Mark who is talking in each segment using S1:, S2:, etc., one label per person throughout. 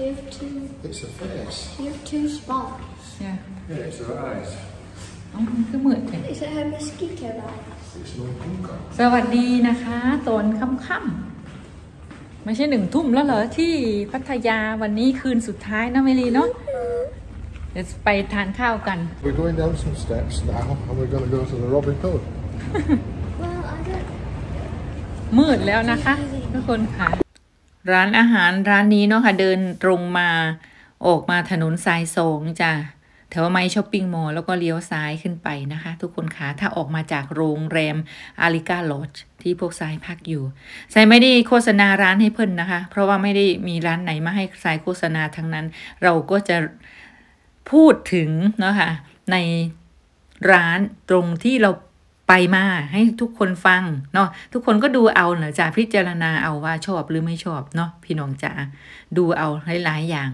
S1: You're too. It's a face. You're too small. Yeah. Yeah, it's her eyes. เอ้ามันก็เหมือนกัน Is it her mosquito bite? It's not Kuka. สวัสดีนะคะตอนค่ำๆไม่ใช่หนึ่งทุ่มแล้วเหรอที่พัทยาวันนี้คืนสุดท้ายนะเมลีเนาะเดี๋ยวไปทานข้าวกัน We're going down some steps now, and we're going to go to the Robin Hood. Well, I don't. มืดแล้วนะคะทุกคนค่ะร้านอาหารร้านนี้ เนาะค่ะเดินตรงมาออกมาถนนสายสองจ้ะแถวไมช้อปปิ้งมอลล์แล้วก็เลี้ยวซ้ายขึ้นไปนะคะ ทุกคนคะถ้าออกมาจากโรงแรมอาริกาลอจที่พวกสายพักอยู่สายไม่ได้โฆษณาร้านให้เพิ่นนะคะ เพราะว่าไม่ได้มีร้านไหนมาให้สายโฆษณาทั้งนั้น เราก็จะพูดถึงเนาะคะ่ะในร้านตรงที่เราไปมาให้ทุกคนฟังเนาะทุกคนก็ดูเอาเนาะจ้าพิจารณาเอาว่าชอบหรือไม่ชอบเนาะพี่น้องจ๋าดูเอาหลายๆอย่าง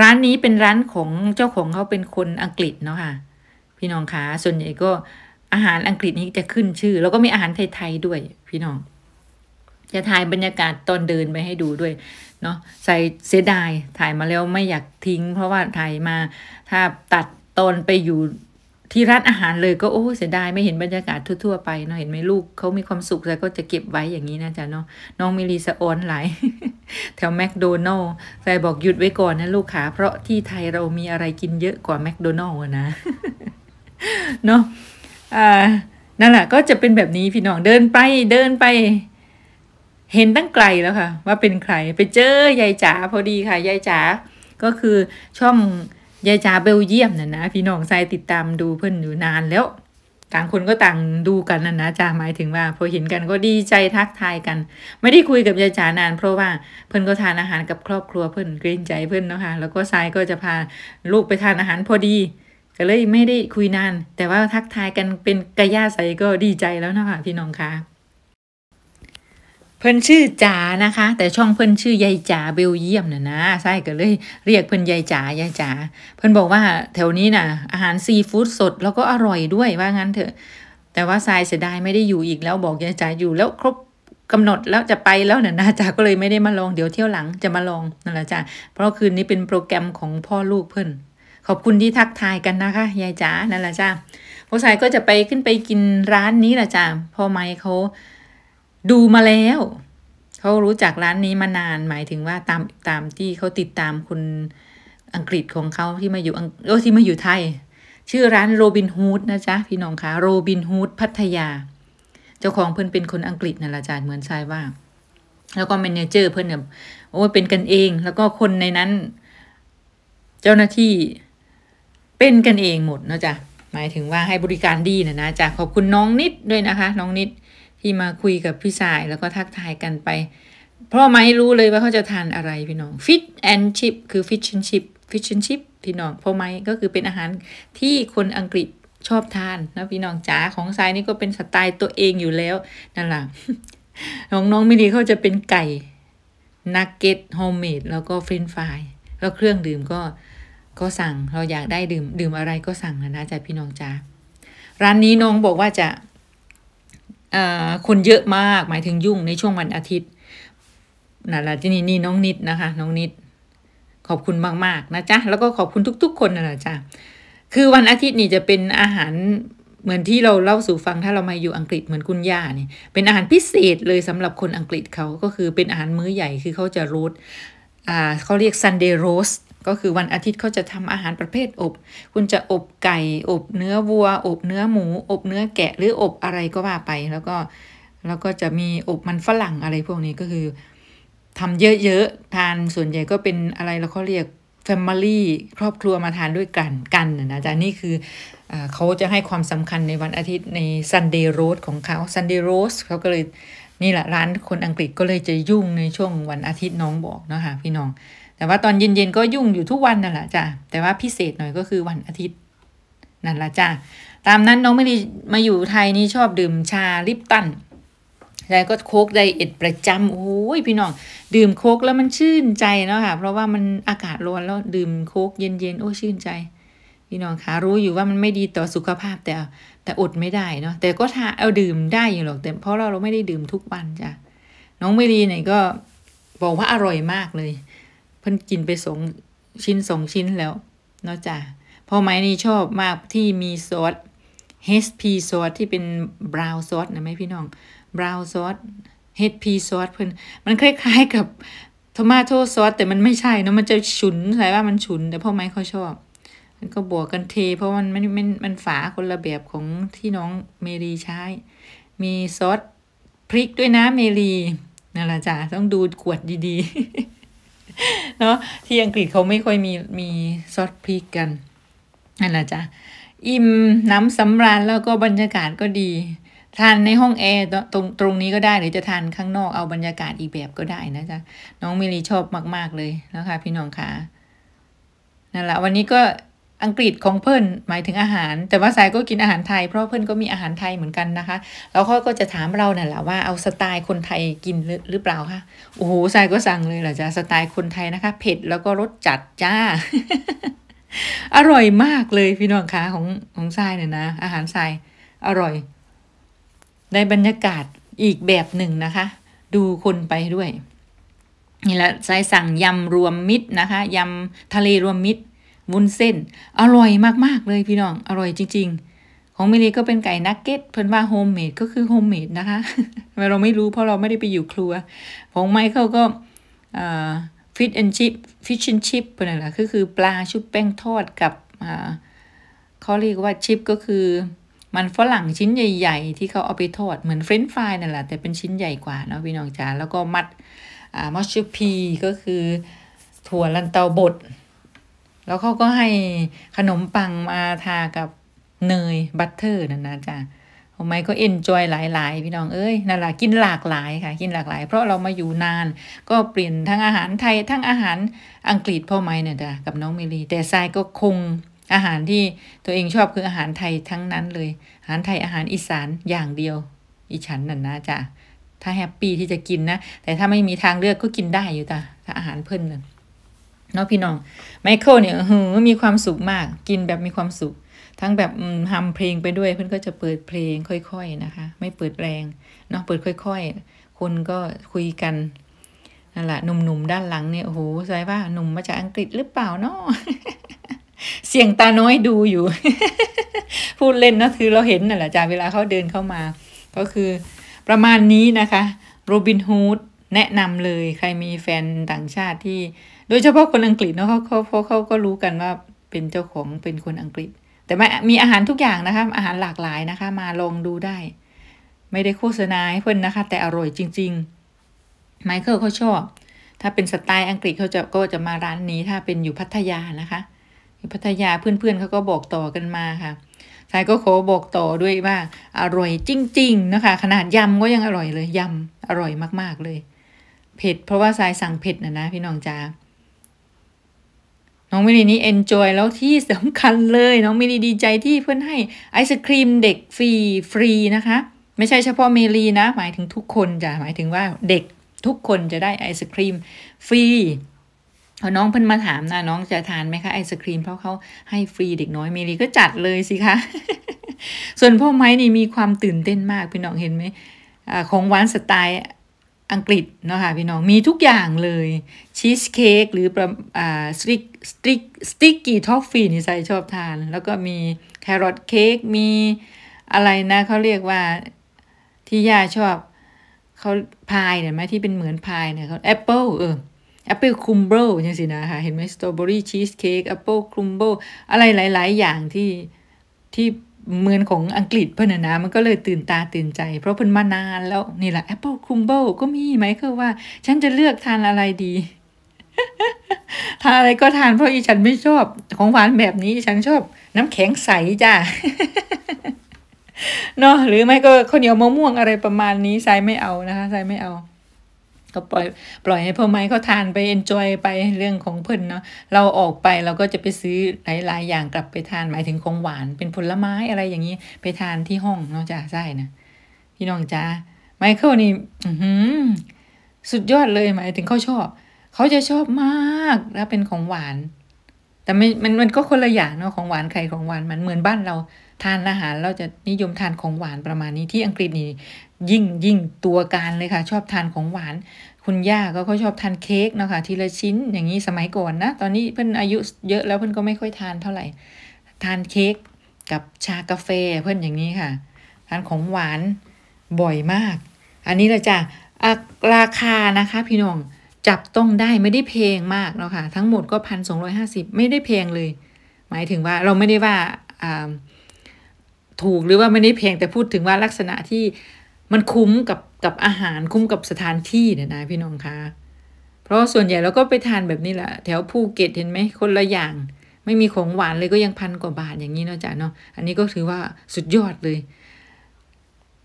S1: ร้านนี้เป็นร้านของเจ้าของเขาเป็นคนอังกฤษเนาะค่ะ พี่น้องคะส่วนใหญ่ก็อาหารอังกฤษนี้จะขึ้นชื่อ แล้วก็มีอาหารไทยๆด้วยพี่น้อง จะถ่ายบรรยากาศตอนเดินไปให้ดูด้วยเนาะใส่เสียดายถ่ายมาแล้วไม่อยากทิ้ง เพราะว่าถ่ายมาถ้าตัดตอนไปอยู่ที่ร้านอาหารเลยก็โอ้ เสียดายไม่เห็นบรรยากาศทั่ว ๆ ไปเนาะเห็นไหมลูกเขามีความสุขแล้วก็จะเก็บไว้อย่างนี้นะจ๊ะเนาะน้องมิลีสะออนไหลแถวแมคโดนัลล์ใจบอกหยุดไว้ก่อนนะลูกขาเพราะที่ไทยเรามีอะไรกินเยอะกว่าแมคโดนัลล์นะเนาะอ่านั่นแหละ ก็จะเป็นแบบนี้พี่น้องเดินไปเดินไป เห็นตั้งไกลแล้วค่ะ ว่าเป็นใคร ไปเจอยายจ๋าพอดีค่ะยายจ๋าก็คือช่องยายจ๋าเบลเยียมน่ะนะพี่น้องใส่ติดตามดู เพื่อนอยู่นานแล้วต่างคนก็ต่างดูกันนะนะจ๋าหมายถึงว่าพอเห็นกันก็ดีใจทักทายกัน ไม่ได้คุยกับยายจ๋านานเพราะว่าเพื่อนก็ทานอาหารกับครอบครัวเพื่อนเกรงใจเพื่อนนะคะแล้วก็รายก็จะพาลูกไปทานอาหารพอดีก็เลยไม่ได้คุยนาน แต่ว่าทักทายกันเป็นกระยาใสก็ดีใจแล้วนะคะพี่น้องคะเพิ่นชื่อจ๋านะคะ แต่ช่องเพิ่นชื่อยายจ๋าเบลเยียมน่ะนะใช่ก็เลย เรียกเพิ่นยายจ๋ายายจ๋าเพิ่นบอกว่า แถวนี้น่ะ อาหารซีฟู้ดสดแล้วก็อร่อยด้วยว่างั้นเถอะแต่ว่าทรายเสียดายไม่ได้อยู่อีกแล้วบอกยายจ๋าอยู่แล้วครบกำหนดแล้วจะไปแล้วเนี่ยนะจ๋าก็เลยไม่ได้มาลองเดี๋ยวเที่ยวหลังจะมาลองนั่นแหละจ้าเพราะคืนนี้เป็นโปรแกรมของพ่อลูกเพื่อนขอบคุณที่ทักทายกันนะคะยายจ๋านั่นแหละจ้าพวกรายก็จะไปขึ้นไปกินร้านนี้แหละจ้าพ่อไมค์เขาดูมาแล้ว เขารู้จักร้านนี้มานาน หมายถึงว่าตามตามที่เขาติดตามคุณอังกฤษของเขาที่มาอยู่อังโอ้ที่มาอยู่ไทย ชื่อร้าน โรบินฮูดนะจ๊ะพี่น้องคะโรบินฮูดพัทยา เจ้าของเพื่อนเป็นคนอังกฤษนั่นละจ้ะเหมือนชายว่า แล้วก็เมนเจอร์ เพื่อนเนี่ยโอ้เป็นกันเอง แล้วก็คนในนั้น เจ้าหน้าที่เป็นกันเองหมดนะจ๊ะหมายถึงว่าให้บริการดีนะนะจ๊ะขอบคุณน้องนิดด้วยนะคะ น้องนิดที่มาคุยกับพี่สายแล้วก็ทักทายกันไป เพราะไม่รู้เลยว่าเขาจะทานอะไรพี่น้องฟิชแอนชิพคือฟิชชินชิพฟิชชินชิพพี่น้องเพราะไม่ก็คือเป็นอาหารที่คนอังกฤษชอบทานนะพี่น้องจ๋าของสายนี่ก็เป็นสไตล์ตัวเองอยู่แล้ว นั่นแหละของน้องไม่ดีเขาจะเป็นไก่นักเก็ตโฮมเมดแล้วก็เฟรนฟรายแล้วเครื่องดื่มก็ก็สั่งเราอยากได้ดื่ม ดื่มอะไรก็สั่งนะนะจ๊ะพี่น้องจ๋าร้านนี้น้องบอกว่าจะคนเยอะมากหมายถึงยุ่งในช่วงวันอาทิตย์นั่นจหะที่นี่นี่น้องนิดนะคะ น้องนิด ขอบคุณมากๆนะจ๊ะแล้วก็ขอบคุณทุกๆคนน่ะจ้ะคือวันอาทิตย์นี่จะเป็นอาหารเหมือนที่เราเล่าสู่ฟังถ้าเรามาอยู่อังกฤษเหมือนคุณย่าเนี่ยเป็นอาหารพิเศษเลยสำหรับคนอังกฤษเขาก็คือเป็นอาหารมื้อใหญ่คือเขาจะโรสอ่าเขาเรียกซันเดย์โรสก็คือวันอาทิตย์เขาจะทำอาหารประเภทอบ คุณจะอบไก่ อบเนื้อวัว อบเนื้อหมู อบเนื้อแกะหรืออบอะไรก็ว่าไป แล้วก็แล้วก็จะมีอบมันฝรั่งอะไรพวกนี้ก็คือทำเยอะๆ ทานส่วนใหญ่ก็เป็นอะไรแล้วเขาเรียก Family ครอบครัวมาทานด้วยกันกันนะจ๊ะนี่คืออเขาจะให้ความสำคัญในวันอาทิตย์ใน Sunday Roast ของเขา Sunday Roast เขาก็เลยนี่แหละร้านคนอังกฤษก็เลยจะยุ่งในช่วงวันอาทิตย์น้องบอกนะคะพี่น้องแต่ว่าตอนเย็นๆก็ยุ่งอยู่ทุกวันนั่นแหละจ้ะแต่ว่าพิเศษหน่อยก็คือวันอาทิตย์นั่นแหละจ้ะตามนั้นน้องไม่ได้มาอยู่ไทยนี่ชอบดื่มชาลิปตันแล้วก็โคกไดเอทประจำโอ้ยพี่น้องดื่มโคกแล้วมันชื่นใจเนาะค่ะ เพราะว่ามันอากาศร้อนแล้วดื่มโคกเย็นๆโอ้ชื่นใจ พี่น้องคะรู้อยู่ว่ามันไม่ดีต่อสุขภาพแต่แต่อดไม่ได้เนาะแต่ก็ทาเอาดื่มได้อยู่หรอกแต่เพราะเราเราไม่ได้ดื่มทุกวันจ้ะน้องไม่ดีเนี่ยก็บอกว่าอร่อยมากเลยเพิ่นกินไปสองชิ้นสองชิ้นแล้วเนาะจ้ะพอไม้นี่ชอบมากที่มีซอส HP ซอสที่เป็นบราวซอสนะไหมพี่น้องบราวซอส HP ซอสเพิ่นมันคล้ายๆ กับทมาโต้ซอสแต่มันไม่ใช่เนาะมันจะฉุนใส่ว่ามันฉุน แต่พ่อไม้เขาชอบ มันก็บวกกันเท เพราะมันมันมันมันฝาคนละแบบของที่น้องเมรีใช้ มีซอสพริกด้วยนะเมรีนั่นแหละจ้ะต้องดูขวดดี ๆเนาะที่อังกฤษเขาไม่ค่อยมีมีซอสพริกกันนั่นแหละจ้ะอิ่มน้ำสำราญแล้วก็บรรยากาศก็ดี ทานในห้องแอร์ตรงตรงนี้ก็ได้หรือจะทานข้างนอกเอาบรรยากาศอีกแบบก็ได้นะจ๊ะน้องมิลีชอบมาก ๆเลยนะคะ พี่น้องคะนั่นแหละวันนี้ก็อังกฤษของเพิ่นหมายถึงอาหาร แต่ว่าสายก็กินอาหารไทยเพราะเพิ่นก็มีอาหารไทยเหมือนกันนะคะ แล้วเขาก็จะถามเราเนี่ยแหละว่าเอาสไตล์คนไทยกินหรือเปล่าคะโอ้โหสายก็สั่งเลยเหรอจ้าสไตล์คนไทยนะคะ เผ็ดแล้วก็รสจัดจ้า อร่อยมากเลยพี่น้องคะของของสายเนี่ยนะอาหารสายอร่อยในบรรยากาศอีกแบบหนึ่งนะคะ ดูคนไปด้วย นี่แหละสายสั่งยำรวมมิตรนะคะยำทะเลรวมมิตรวุ้นเส้นอร่อยมาก ๆ เลยพี่น้องอร่อยจริง ๆ ของเมลีก็เป็นไก่นักเก็ตเพิ่นว่าโฮมเมดก็คือโฮมเมดนะคะเราไม่รู้เพราะเราไม่ได้ไปอยู่ครัว ของไมเคิลก็ฟิชแอนชิปฟิชแอนชิปเป็นอะไรก็คือปลาชุบแป้งทอดกับเขาเรียกว่าชิปก็คือ มันฝรั่งชิ้นใหญ่ ๆ ที่เขาเอาไปทอดเหมือนเฟรนช์ฟรายนั่นแหละแต่เป็นชิ้นใหญ่กว่าเนาะพี่น้องจ๋าแล้วก็มัดมอชชูพีก็คือถั่วลันเตาบดแล้วเขาก็ให้ขนมปังมาทากับเนยบัตเตอร์นั่นนะจ๊ะผมไมก็เอนจอยหลาย ๆพี่น้องเอ้ยนั่นแหละกินหลากหลายค่ะ กินหลากหลาย เพราะเรามาอยู่นานก็เปลี่ยนทั้งอาหารไทยทั้งอาหารอังกฤษพ่อไม้เนี่ยจ้ะกับน้องเมลี แต่ทรายก็คงอาหารที่ตัวเองชอบคืออาหารไทยทั้งนั้นเลย อาหารไทยอาหารอีสานอย่างเดียวอีฉันนั่นนะจ้ะถ้าแฮปปี้ที่จะกินนะ แต่ถ้าไม่มีทางเลือกก็กินได้อยู่จ้ะถ้าอาหารเพิ่นนั่นเนาะพี่น้องไมเคิลเนี่ยหือมีความสุขมากกินแบบมีความสุข ทั้งแบบทำเพลงไปด้วยเพื่อนก็จะเปิดเพลงค่อย ๆ นะคะ ไม่เปิดแรงเนาะเปิดค่อย ๆ คนก็คุยกันนั่นแหละหนุ่มๆ ด้านหลังเนี่ยโอ้โหใายว่าหนุ่มมาจากอังกฤษหรือเปล่าเนาะเสียงตาน้อยดูอยู่ พูดเล่นนะคือเราเห็นน่ะแหละจากเวลาเขาเดินเข้ามา ก็คือประมาณนี้นะคะโรบินฮูดแนะนำเลยใครมีแฟนต่างชาติที่โดยเฉพาะคนอังกฤษเนาะเขาเขาเขาเขาก็รู้กันว่าเป็นเจ้าของเป็นคนอังกฤษ แต่ไม่มีอาหารทุกอย่างนะคะ อาหารหลากหลายนะคะ มาลองดูได้ ไม่ได้โฆษณาให้เพื่อนนะคะ แต่อร่อยจริง ๆ ไมเคิลเขาชอบ ถ้าเป็นสไตล์อังกฤษเขาจะก็จะมาร้านนี้ ถ้าเป็นอยู่พัทยานะคะอยู่พัทยาเพื่อนๆเขาก็บอกต่อกันมาค่ะชายก็ขอบอกต่อด้วยว่าอร่อยจริงๆ นะคะ ขนาดยำก็ยังอร่อยเลยยำอร่อยมากๆเลย เผ็ดเพราะว่าทรายสั่งเผ็ดนะนะ พี่น้องจ้าน้องมิลีนี่เอนจอยแล้วที่สำคัญเลยน้องมิลีดีใจที่เพื่อนให้ไอศครีม เด็กฟรีฟรี นะคะ ไม่ใช่เฉพาะเมลีนะ หมายถึงทุกคนจะหมายถึงว่าเด็กทุกคนจะได้ไอศครีม ฟรีพอน้องเพิ่นมาถามนะน้องจะทานไหมคะไอศครีมเพราะเขาให้ฟรีเด็กน้อยเมลีก็จัดเลยสิคะส่วนพ่อไม้นี่มีความตื่นเต้นมากพี่น้องเห็นไหมของหวานสไตล์อังกฤษนะคะพี่น้องมีทุกอย่างเลย ชีสเค้กหรือสติกสติกสติกกี้ทอฟฟี่นี่ใส่ชอบทาน แล้วก็มีแครอทเค้กมีอะไรนะเขาเรียกว่าที่ย่าชอบเขาพายเนี่ยไหมที่เป็นเหมือนพายเนี่ยเขาแอปเปิลเออแอปเปิลคุมเบิลยังสินะคะเห็นไหมสตรอเบอรี่ชีสเค้กแอปเปิลคุมเบิลอะไรหลายๆ อย่างที่ที่เมืองของอังกฤษเพื่อนนะ มันก็เลยตื่นตาตื่นใจ เพราะเพิ่นมานานแล้วนี่แหละแอปเปิลคุมเบิลก็มีไหมคือว่าฉันจะเลือกทานอะไรดี ทานอะไรก็ทานเพราะอีฉันไม่ชอบ ของหวานแบบนี้ฉันชอบน้ำแข็งใสจ้ะเนาะหรือไม่ก็ข้าวเหนียวมะม่วงอะไรประมาณนี้ใส่ไม่เอานะคะใส่ไม่เอาก็ปล่อยปล่อยให้พ่อไม้เขาทานไปเอนจอยไปเรื่องของเพิ่นเนาะเราออกไปเราก็จะไปซื้อหลายๆอย่างกลับไปทานหมายถึงของหวาน เป็นผลไม้อะไรอย่างนี้ไปทานที่ห้องนนองจ้าใช่นะพี่น้องจ้าไมเคิลนี่สุดยอดเลยหมายถึงเขาชอบเขาจะชอบมากแล้วเป็นของหวาน แต่ไม่มันมันก็คนละอย่างเนาะของหวานใครของหวานมันเหมือนบ้านเราทานอาหารเราจะนิยมทานของหวานประมาณนี้ที่อังกฤษนี่ยิ่งยิ่งตัวการเลยค่ะ ชอบทานของหวาน คุณย่าก็เขาชอบทานเค้กเนาะคะทีละชิ้นอย่างนี้สมัยก่อนนะตอนนี้เพื่อนอายุเยอะ แล้วเพื่อนก็ไม่ค่อยทานเท่าไหร่ ทานเค้กกับชากาแฟเพื่อนอย่างนี้ค่ะ ทานของหวานบ่อยมาก อันนี้เราจะราคานะคะ พี่น้องจับต้องได้ไม่ได้เพลงมากเนาะคะ่ะทั้งหมดก็พันสองร้อยห้าสิบไม่ได้เพลงเลย หมายถึงว่าเราไม่ได้ว่าอ่าถูกหรือว่าไม่ได้แพงแต่พูดถึงว่าลักษณะที่มันคุ้มกับกับอาหารคุ้มกับสถานที่เนี่ยนะพี่น้องคะเพราะส่วนใหญ่เราก็ไปทานแบบนี้แหละ แถวภูเก็ตเห็นไหมคนละอย่าง ไม่มีของหวานเลยก็ยังพันกว่าบาทอย่างนี้เนาะจ๊ะเนาะอันนี้ก็ถือว่าสุดยอดเลย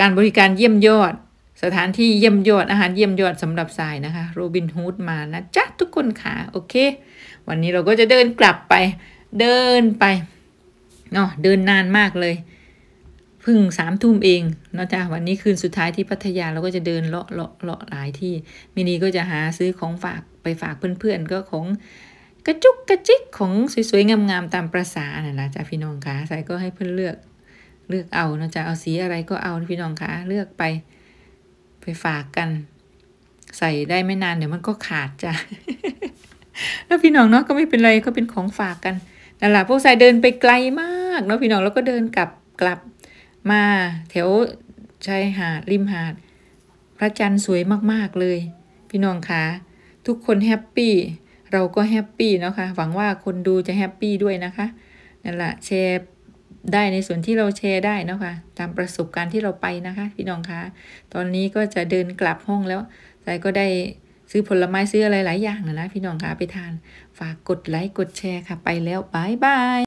S1: การบริการเยี่ยมยอด สถานที่เยี่ยมยอดอาหารเยี่ยมยอดสำหรับสายนะคะโรบินฮูดมานะจ๊ะทุกคนค่ะโอเค วันนี้เราก็จะเดินกลับไป เดินไปเนาะเดินนานมากเลยพึ่งสามทุ่มเองเนาะจ้าวันนี้คืนสุดท้ายที่พัทยาเราก็จะเดินเลาะเลาะเลาะหลายที่มินีก็จะหาซื้อของฝากไปฝากเพื่อนๆก็ของกระจุกกระจิกของสวยๆงามๆตามประษาน่ะนะจ้าพี่น้องคะใส่ก็ให้เพื่อนเลือกเลือกเอานะจ๊ะเอาสีอะไรก็เอาพี่น้องคะเลือกไปไปฝากกัน ใส่ได้ไม่นานเดี๋ยวมันก็ขาดจ้ะแล้วพี่น้องเนาะก็ไม่เป็นไรก็เป็นของฝากกันนั่นแหละพวกสายเดินไปไกลมากเนาะพี่น้องแล้วก็เดินกลับกลับมาแถวชายหาดริมหาด พระจันทร์สวยมากๆเลย พี่น้องคะทุกคนแฮปปี้เราก็แฮปปี้เนาะคะ่ะหวังว่าคนดูจะแฮปปี้ด้วยนะคะนั่นแหละแชร์ได้ในส่วนที่เราแชร์ได้นะคะ ตามประสบการณ์ที่เราไปนะคะ พี่น้องคะ ตอนนี้ก็จะเดินกลับห้องแล้วใจก็ได้ซื้อผลไม้ซื้ออะไรหลายอย่างนะพี่น้องคะไปทาน ฝากกดไลค์กดแชร์ค่ะไปแล้วบายบาย